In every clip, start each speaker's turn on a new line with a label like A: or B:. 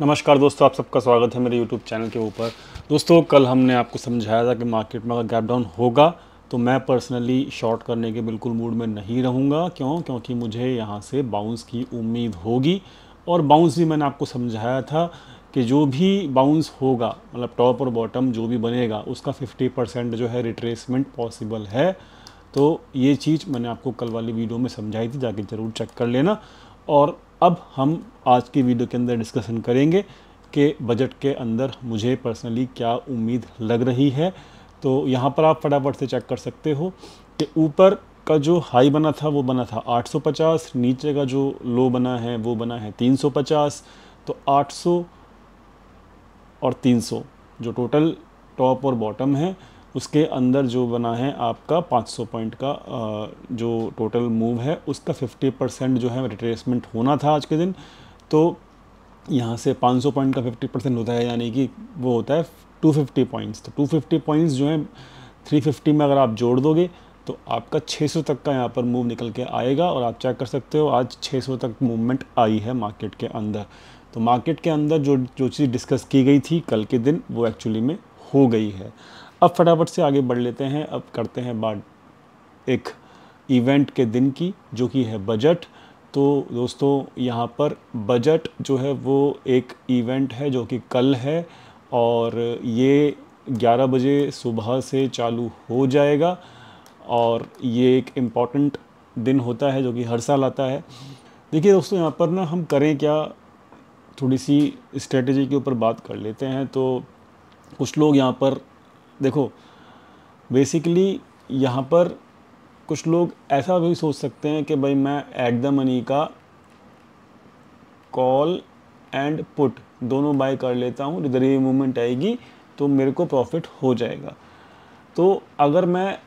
A: नमस्कार दोस्तों आप सबका स्वागत है मेरे यूट्यूब चैनल के ऊपर दोस्तों कल हमने आपको समझाया था कि मार्केट में अगर गैप डाउन होगा तो मैं पर्सनली शॉर्ट करने के बिल्कुल मूड में नहीं रहूँगा क्यों क्योंकि मुझे यहाँ से बाउंस की उम्मीद होगी और बाउंस भी मैंने आपको समझाया था कि जो भी बाउंस होगा मतलब टॉप और बॉटम जो भी बनेगा उसका फिफ्टी परसेंट जो है रिट्रेसमेंट पॉसिबल है तो ये चीज़ मैंने आपको कल वाली वीडियो में समझाई थी जाके ज़रूर चेक कर लेना और अब हम आज की वीडियो के अंदर डिस्कशन करेंगे कि बजट के अंदर मुझे पर्सनली क्या उम्मीद लग रही है तो यहाँ पर आप फटाफट से चेक कर सकते हो कि ऊपर का जो हाई बना था वो बना था 850 नीचे का जो लो बना है वो बना है 350 तो 800 और 300 जो टोटल टॉप और बॉटम है उसके अंदर जो बना है आपका 500 पॉइंट का जो टोटल मूव है उसका 50 परसेंट जो है रिट्रेसमेंट होना था आज के दिन तो यहाँ से 500 पॉइंट का 50 परसेंट होता है यानी कि वो होता है 250 पॉइंट्स तो 250 पॉइंट्स जो हैं 350 में अगर आप जोड़ दोगे तो आपका 600 तक का यहाँ पर मूव निकल के आएगा और आप चेक कर सकते हो आज 600 तक मूवमेंट आई है मार्केट के अंदर तो मार्केट के अंदर जो जो चीज़ डिस्कस की गई थी कल के दिन वो एक्चुअली में हो गई है अब फटाफट से आगे बढ़ लेते हैं अब करते हैं बात एक इवेंट के दिन की जो कि है बजट तो दोस्तों यहाँ पर बजट जो है वो एक इवेंट है जो कि कल है और ये 11 बजे सुबह से चालू हो जाएगा और ये एक इम्पॉर्टेंट दिन होता है जो कि हर साल आता है देखिए दोस्तों यहाँ पर ना हम करें क्या थोड़ी सी स्ट्रेटजी के ऊपर बात कर लेते हैं तो कुछ लोग यहाँ पर देखो बेसिकली यहाँ पर कुछ लोग ऐसा भी सोच सकते हैं कि भाई मैं एट द मनी का कॉल एंड पुट दोनों बाय कर लेता हूँ जिधर ये मूवमेंट आएगी तो मेरे को प्रॉफिट हो जाएगा तो अगर मैं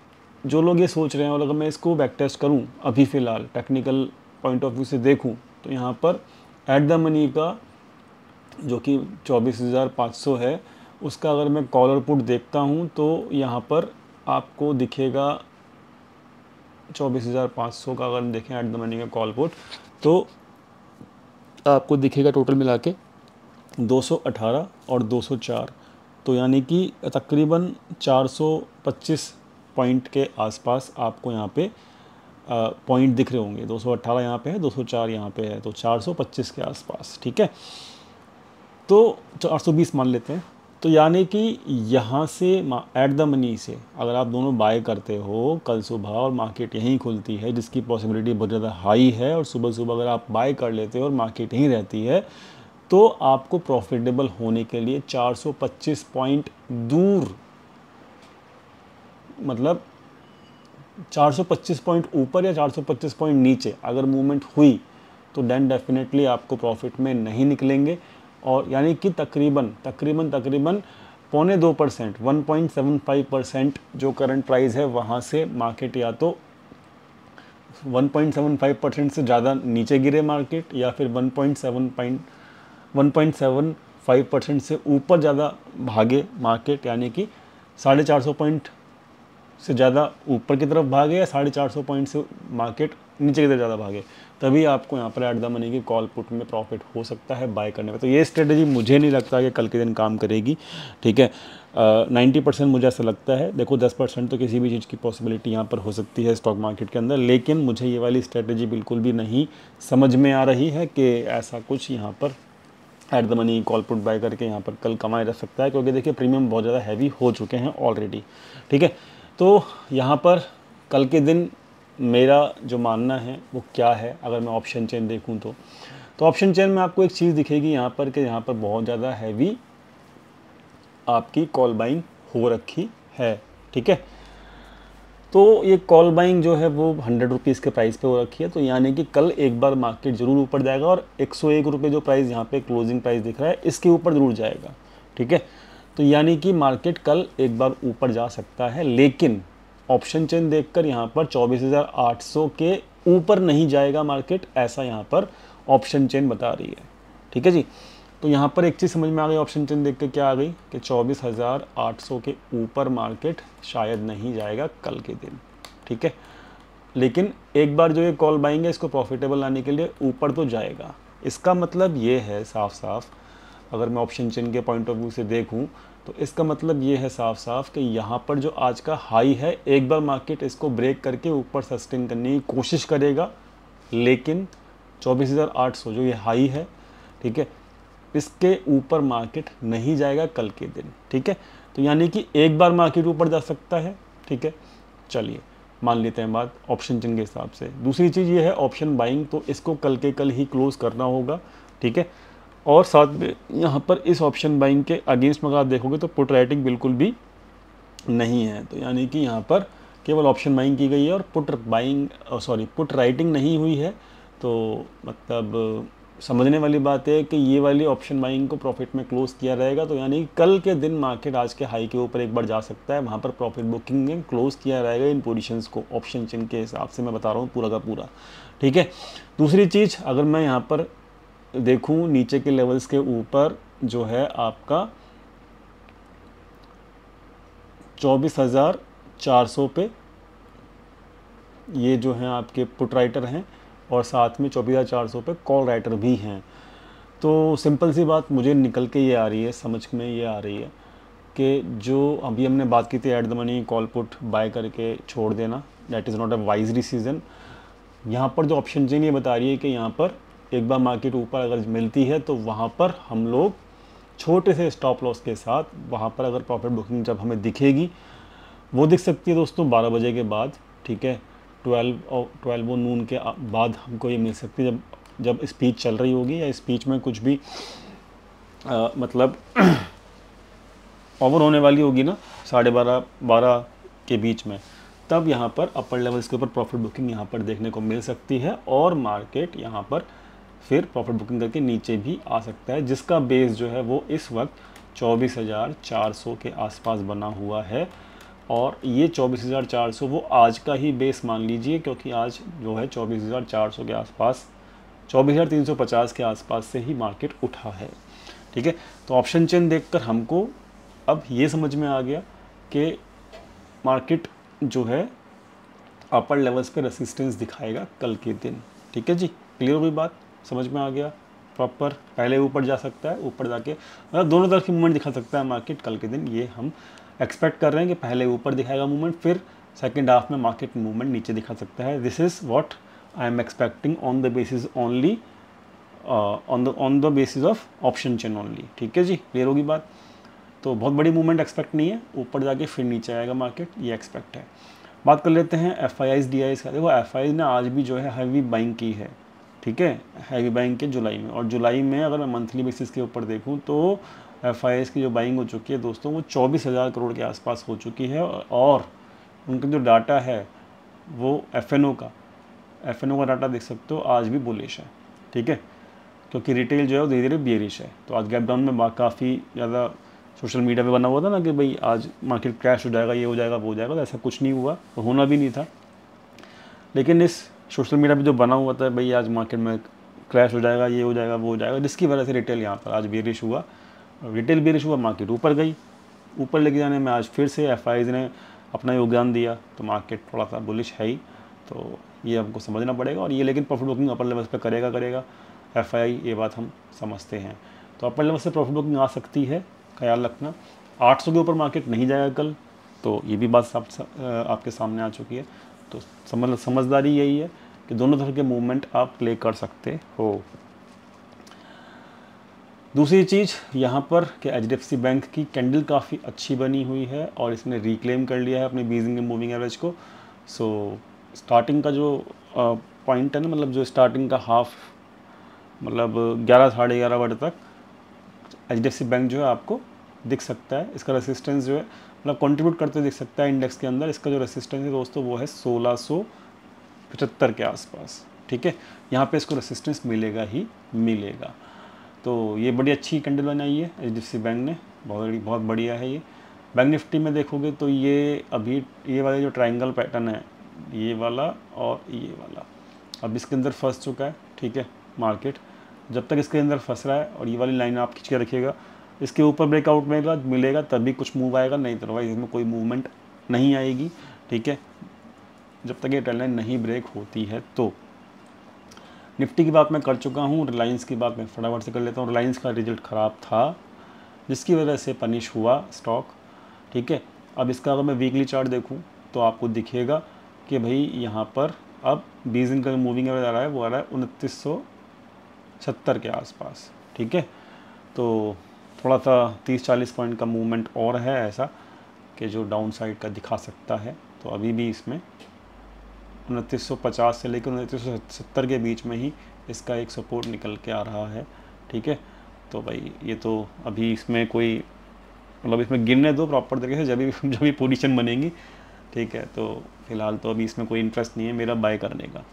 A: जो लोग ये सोच रहे हैं और अगर मैं इसको बैक टेस्ट करूँ अभी फ़िलहाल टेक्निकल पॉइंट ऑफ व्यू से देखूँ तो यहाँ पर एट द मनी का जो कि चौबीस हज़ार पाँच सौ है उसका अगर मैं कॉलर पुट देखता हूँ तो यहाँ पर आपको दिखेगा चौबीस हज़ार पाँच सौ का अगर देखें एट द मनी का कॉल पुट तो आपको दिखेगा टोटल मिला के दो सौ अठारह और दो सौ चार तो यानी कि तकरीबन चार सौ पच्चीस पॉइंट के आसपास आपको यहाँ पे पॉइंट दिख रहे होंगे 218 यहाँ पर है 204 यहाँ पर है तो 425 के आसपास ठीक है तो बीस मान लेते हैं तो यानी कि यहाँ से एट द मनी से अगर आप दोनों बाय करते हो कल सुबह और मार्केट यहीं खुलती है जिसकी पॉसिबिलिटी बहुत ज़्यादा हाई है और सुबह सुबह अगर आप बाय कर लेते हो और मार्केट यहीं रहती है तो आपको प्रॉफिटेबल होने के लिए 425 पॉइंट दूर मतलब 425 पॉइंट ऊपर या 425 पॉइंट नीचे अगर मूवमेंट हुई तो डेन डेफिनेटली आपको प्रॉफिट में नहीं निकलेंगे और यानी कि तकरीबन तकरीबन तकरीबन पौने दो percent one point seven five percent जो करंट प्राइस है वहाँ से मार्केट या तो 1.75 परसेंट से ज़्यादा नीचे गिरे मार्केट या फिर 1.7 1.75 परसेंट से ऊपर ज़्यादा भागे मार्केट यानी कि साढ़े चार सौ पॉइंट से ज़्यादा ऊपर की तरफ भागे या साढ़े चार सौ पॉइंट से मार्केट नीचे की तरफ ज़्यादा भागे तभी आपको यहाँ पर एट द मनी की कॉल पुट में प्रॉफिट हो सकता है बाय करने में तो ये स्ट्रेटजी मुझे नहीं लगता कि कल के दिन काम करेगी ठीक है नाइन्टी परसेंट मुझे ऐसा लगता है देखो दस परसेंट तो किसी भी चीज़ की पॉसिबिलिटी यहाँ पर हो सकती है स्टॉक मार्केट के अंदर लेकिन मुझे ये वाली स्ट्रेटजी बिल्कुल भी नहीं समझ में आ रही है कि ऐसा कुछ यहाँ पर at the money call put buy करके यहाँ पर कल कमाया जा सकता है क्योंकि देखिए प्रीमियम बहुत ज़्यादा हैवी हो चुके हैं ऑलरेडी ठीक है तो यहाँ पर कल के दिन मेरा जो मानना है वो क्या है अगर मैं ऑप्शन चेन देखूँ तो तो ऑप्शन चेन में आपको एक चीज़ दिखेगी यहाँ पर कि यहाँ पर बहुत ज़्यादा हैवी आपकी कॉल बाइंग हो रखी है ठीक है तो ये कॉल बाइंग जो है वो हंड्रेड रुपीज़ के प्राइस पे हो रखी है तो यानी कि कल एक बार मार्केट ज़रूर ऊपर जाएगा और एक सौ एक रुपये जो प्राइस यहाँ पे क्लोजिंग प्राइस दिख रहा है इसके ऊपर ज़रूर जाएगा ठीक है तो यानी कि मार्केट कल एक बार ऊपर जा सकता है लेकिन ऑप्शन चेन देखकर यहाँ पर 24,800 के ऊपर नहीं जाएगा मार्केट ऐसा यहाँ पर ऑप्शन चेन बता रही है ठीक है जी तो यहाँ पर एक चीज़ समझ में आ गई ऑप्शन चेन देख कर क्या आ गई कि 24,800 के ऊपर मार्केट शायद नहीं जाएगा कल के दिन ठीक है लेकिन एक बार जो ये कॉल बाइंग है इसको प्रॉफिटेबल लाने के लिए ऊपर तो जाएगा इसका मतलब ये है साफ साफ अगर मैं ऑप्शन चेन के पॉइंट ऑफ व्यू से देखूं तो इसका मतलब ये है साफ साफ कि यहाँ पर जो आज का हाई है एक बार मार्केट इसको ब्रेक करके ऊपर सस्टेन करने की कोशिश करेगा लेकिन 24,800 जो ये हाई है ठीक है इसके ऊपर मार्केट नहीं जाएगा कल के दिन ठीक है तो यानी कि एक बार मार्केट ऊपर जा सकता है ठीक है चलिए मान लेते हैं बात ऑप्शन चिन्ह के हिसाब से दूसरी चीज़ ये है ऑप्शन बाइंग तो इसको कल के कल ही क्लोज़ करना होगा ठीक है और साथ में यहाँ पर इस ऑप्शन बाइंग के अगेंस्ट में अगर आप देखोगे तो पुट राइटिंग बिल्कुल भी नहीं है तो यानी कि यहाँ पर केवल ऑप्शन बाइंग की गई है और put buying sorry put writing नहीं हुई है तो मतलब समझने वाली बात है कि ये वाली ऑप्शन बाइंग को प्रॉफिट में क्लोज किया रहेगा तो यानी कल के दिन मार्केट आज के हाई के ऊपर एक बार जा सकता है वहाँ पर प्रॉफिट बुकिंग में क्लोज किया रहेगा इन पोजीशंस को ऑप्शन चिन्ह के हिसाब से मैं बता रहा हूँ पूरा का पूरा ठीक है दूसरी चीज़ अगर मैं यहाँ पर देखूं नीचे के लेवल्स के ऊपर जो है आपका चौबीस हज़ार चार सौ पे ये जो हैं आपके पुट राइटर हैं और साथ में चौबीस हज़ार चार सौ पे कॉल राइटर भी हैं तो सिंपल सी बात मुझे निकल के ये आ रही है समझ में ये आ रही है कि जो अभी हमने बात की थी at the money call put buy करके छोड़ देना that is not a wise decision यहाँ पर जो ऑप्शन चेन ये बता रही है कि यहाँ पर एक बार मार्केट ऊपर अगर मिलती है तो वहाँ पर हम लोग छोटे से स्टॉप लॉस के साथ वहाँ पर अगर प्रॉफिट बुकिंग जब हमें दिखेगी वो दिख सकती है दोस्तों बारह बजे के बाद ठीक है ट्वेल्व और ट्वेल्व नून के बाद हमको ये मिल सकती है जब जब स्पीच चल रही होगी या स्पीच में कुछ भी आ, मतलब ओवर होने वाली होगी ना साढ़े बारह बारह के बीच में तब यहाँ पर अपर लेवल्स के ऊपर प्रॉफिट बुकिंग यहाँ पर देखने को मिल सकती है और मार्केट यहाँ पर फिर प्रॉफिट बुकिंग करके नीचे भी आ सकता है जिसका बेस जो है वो इस वक्त 24,400 के आसपास बना हुआ है और ये 24,400 वो आज का ही बेस मान लीजिए क्योंकि आज जो है 24,400 के आसपास 24,350 के आसपास से ही मार्केट उठा है ठीक है तो ऑप्शन चेन देखकर हमको अब ये समझ में आ गया कि मार्केट जो है अपर लेवल्स पे रेसिस्टेंस दिखाएगा कल के दिन ठीक है जी क्लियर हुई बात समझ में आ गया प्रॉपर पहले ऊपर जा सकता है ऊपर जाके मतलब दोनों तरफ की मूवमेंट दिखा सकता है मार्केट कल के दिन ये हम एक्सपेक्ट कर रहे हैं कि पहले ऊपर दिखाएगा मूवमेंट फिर सेकेंड हाफ में मार्केट मूवमेंट नीचे दिखा सकता है this is what I am expecting on the basis only on the on the basis of option chain only ठीक है जी क्लियर होगी बात तो बहुत बड़ी मूवमेंट एक्सपेक्ट नहीं है ऊपर जाके फिर नीचे आएगा मार्केट ये एक्सपेक्ट है बात कर लेते हैं F I Is D I का देखो एफ आई ने आज भी जो है हैवी बाइंग की है ठीक है हैवी बाइंग के जुलाई में और जुलाई में अगर मैं मंथली बेसिस के ऊपर देखूँ तो एफ की जो बाइंग हो चुकी है दोस्तों वो चौबीस हज़ार करोड़ के आसपास हो चुकी है और उनका जो डाटा है वो एफ का एफ का डाटा देख सकते हो आज भी बुलिश है ठीक है क्योंकि रिटेल जो है वो धीरे धीरे बियरिश है तो आज गैप डाउन में काफ़ी ज़्यादा सोशल मीडिया पे बना हुआ था ना कि भाई आज मार्केट क्रैश हो जाएगा ये हो जाएगा वो हो जाएगा तो ऐसा कुछ नहीं हुआ तो होना भी नहीं था लेकिन इस सोशल मीडिया पे जो बना हुआ था भाई आज मार्केट में क्रैश हो जाएगा ये हो जाएगा वो हो जाएगा जिसकी वजह से रिटेल यहाँ पर आज बेरिश हुआ रिटेल बेरिश हुआ मार्केट ऊपर गई ऊपर लेके जाने में आज फिर से एफ ने अपना योगदान दिया तो मार्केट थोड़ा सा बुलिश है ही तो ये हमको समझना पड़ेगा और ये लेकिन प्रॉफिट बुकिंग अपर लेवल पर करेगा करेगा एफ ये बात हम समझते हैं तो अपर लेवल से प्रॉफिट बुकिंग आ सकती है ख्याल रखना 800 के ऊपर मार्केट नहीं जाएगा कल तो ये भी बात आपके सामने आ चुकी है तो समझ समझदारी यही है कि दोनों तरह के मूवमेंट आप प्ले कर सकते हो दूसरी चीज़ यहाँ पर कि एच बैंक की कैंडल काफ़ी अच्छी बनी हुई है और इसने रिक्लेम कर लिया है अपने बीजिंग मूविंग एवरेज को सो so, स्टार्टिंग का जो पॉइंट है ना मतलब जो स्टार्टिंग का हाफ मतलब ग्यारह साढ़े ग्यारह बजे तक एच बैंक जो है आपको दिख सकता है इसका रेसिस्टेंस जो है अपना कंट्रीब्यूट करते देख सकता है इंडेक्स के अंदर इसका जो रेसिस्टेंस है दोस्तों वो है सोलह पचहत्तर के आसपास ठीक है यहाँ पे इसको रेसिस्टेंस मिलेगा ही मिलेगा तो ये बड़ी अच्छी कैंडल बनाई है एच बैंक ने बहुत बहुत बढ़िया है ये बैंक निफ्टी में देखोगे तो ये अभी ये वाला जो ट्राइंगल पैटर्न है ये वाला और ये वाला अब इसके अंदर फंस चुका है ठीक है मार्केट जब तक इसके अंदर फंस रहा है और ये वाली लाइन आप खींच के रखिएगा इसके ऊपर ब्रेकआउट मिलेगा मिलेगा तभी कुछ मूव आएगा नहीं अदरवाइज तो इसमें कोई मूवमेंट नहीं आएगी ठीक है जब तक ये ट्रेंड लाइन नहीं ब्रेक होती है तो निफ्टी की बात मैं कर चुका हूँ रिलायंस की बात मैं फटाफट से कर लेता हूँ रिलायंस का रिजल्ट ख़राब था जिसकी वजह से पनिश हुआ स्टॉक ठीक है अब इसका अगर मैं वीकली चार्ट देखूँ तो आपको दिखेगा कि भाई यहाँ पर अब बीस दिन का मूविंग एवरेज आ रहा है वो आ रहा है उनतीस के आसपास ठीक है तो थोड़ा सा तीस चालीस पॉइंट का मूवमेंट और है ऐसा कि जो डाउन साइड का दिखा सकता है तो अभी भी इसमें उनतीस से लेकर उनतीस के बीच में ही इसका एक सपोर्ट निकल के आ रहा है ठीक है तो भाई ये तो अभी इसमें कोई मतलब इसमें गिरने दो प्रॉपर तरीके से जब भी जब भी पोजिशन बनेगी ठीक है तो फिलहाल तो अभी इसमें कोई इंटरेस्ट नहीं है मेरा बाय करने का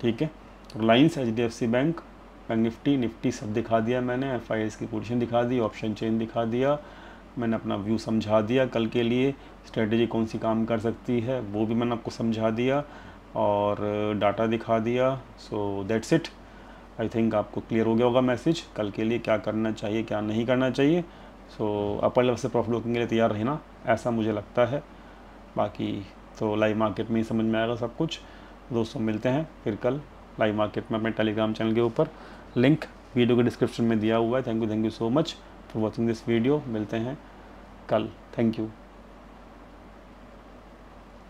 A: ठीक है Reliance H D F C bank मैं निफ्टी निफ्टी सब दिखा दिया मैंने एफ की पोजिशन दिखा दी ऑप्शन चेन दिखा दिया मैंने अपना व्यू समझा दिया कल के लिए स्ट्रेटजी कौन सी काम कर सकती है वो भी मैंने आपको समझा दिया और डाटा दिखा दिया so that's it I think आपको क्लियर हो गया होगा मैसेज कल के लिए क्या करना चाहिए क्या नहीं करना चाहिए सो अपर लेवल से प्रॉफिट लुकिंग के लिए तैयार रहना ऐसा मुझे लगता है बाकी तो लाइव मार्केट में ही समझ में आएगा सब कुछ दोस्तों मिलते हैं फिर कल लाइव मार्केट में अपने टेलीग्राम चैनल के ऊपर लिंक वीडियो के डिस्क्रिप्शन में दिया हुआ है thank you thank you so much for watching this video मिलते हैं कल थैंक यू